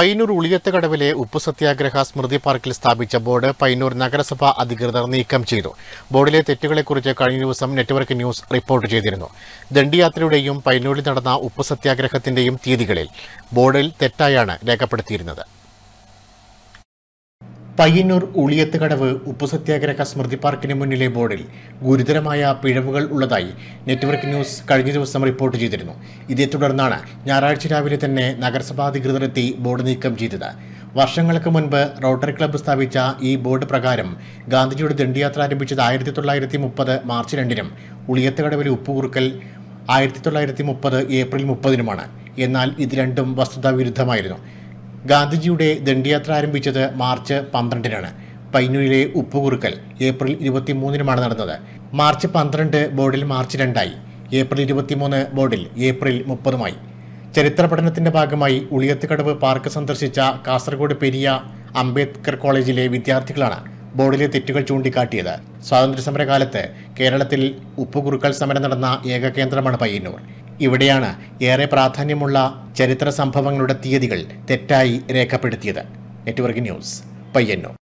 പയ്യന്നൂർ ഉളിയത്തുകടവിലെ ഉപ്പു സത്യാഗ്രഹ സ്മൃതി പാർക്കിൽ സ്ഥാപിച്ച ബോർഡ് പയ്യന്നൂർ നഗരസഭ അധികൃതർ നീക്കം ചെയ്തു ബോർഡിലെ തെറ്റുകളെക്കുറിച്ച് കഴിഞ്ഞ ദിവസം നെറ്റ്വർക്ക് ന്യൂസ് റിപ്പോർട്ട് ചെയ്തിരുന്നു ദണ്ഡിയാത്രയുടെയും പയ്യന്നൂരിൽ നടന്ന ഉപ്പു സത്യാഗ്രഹത്തിന്റെയും തീയതികളിൽ ബോർഡിൽ തെറ്റായാണ് രേഖപ്പെടുത്തിയിരുന്നത് പയ്യന്നൂർ ഉളിയത്തുകടവ് ഉപ്പുസത്യാഗ്രഹ സ്മൃതി പാർക്കിന് മുന്നിലെ ബോർഡിൽ ഗുരുതരമായ പിഴവുകൾ ഉള്ളതായി നെറ്റ്വർക്ക് ന്യൂസ് കഴിഞ്ഞ ദിവസം റിപ്പോർട്ട് ചെയ്തിരുന്നു ഇതേ തുടർന്നാണ് ഞായറാഴ്ച രാവിലെ തന്നെ നഗരസഭാ അധികൃതരെത്തി ബോർഡ് നീക്കം ചെയ്തത് വർഷങ്ങൾക്ക് മുൻപ് റോട്ടറി ക്ലബ്ബ് സ്ഥാപിച്ച ഈ ബോർഡ് പ്രകാരം ഗാന്ധിജിയുടെ ദണ്ഡിയാത്ര ആരംഭിച്ചത് ആയിരത്തി തൊള്ളായിരത്തി മുപ്പത് മാർച്ച് രണ്ടിനും ഉളിയത്തുകടവിലെ ഉപ്പുകുറുക്കൽ ആയിരത്തി തൊള്ളായിരത്തി മുപ്പത് ഏപ്രിൽ മുപ്പതിനുമാണ് എന്നാൽ ഇത് രണ്ടും വിരുദ്ധമായിരുന്നു ഗാന്ധിജിയുടെ ദണ്ഡിയാത്ര ആരംഭിച്ചത് മാർച്ച് പന്ത്രണ്ടിനാണ് പൈനൂരിലെ ഉപ്പുകുറുക്കൽ ഏപ്രിൽ ഇരുപത്തിമൂന്നിനുമാണ് നടന്നത് മാർച്ച് പന്ത്രണ്ട് ബോർഡിൽ മാർച്ച് രണ്ടായി ഏപ്രിൽ ഇരുപത്തിമൂന്ന് ബോർഡിൽ ഏപ്രിൽ മുപ്പതുമായി ചരിത്ര പഠനത്തിന്റെ ഭാഗമായി ഉളിയത്തുകടവ് പാർക്ക് സന്ദർശിച്ച കാസർഗോഡ് പെരിയ അംബേദ്കർ കോളേജിലെ വിദ്യാർത്ഥികളാണ് ബോർഡിലെ തെറ്റുകൾ ചൂണ്ടിക്കാട്ടിയത് സ്വാതന്ത്ര്യ സമരകാലത്ത് കേരളത്തിൽ ഉപ്പുകുറുക്കൽ സമരം നടന്ന ഏക കേന്ദ്രമാണ് പയ്യന്നൂർ ഇവിടെയാണ് ഏറെ പ്രാധാന്യമുള്ള ചരിത്ര സംഭവങ്ങളുടെ തീയതികൾ തെറ്റായി രേഖപ്പെടുത്തിയത് നെറ്റ്വർക്ക് ന്യൂസ് പയ്യന്നൂർ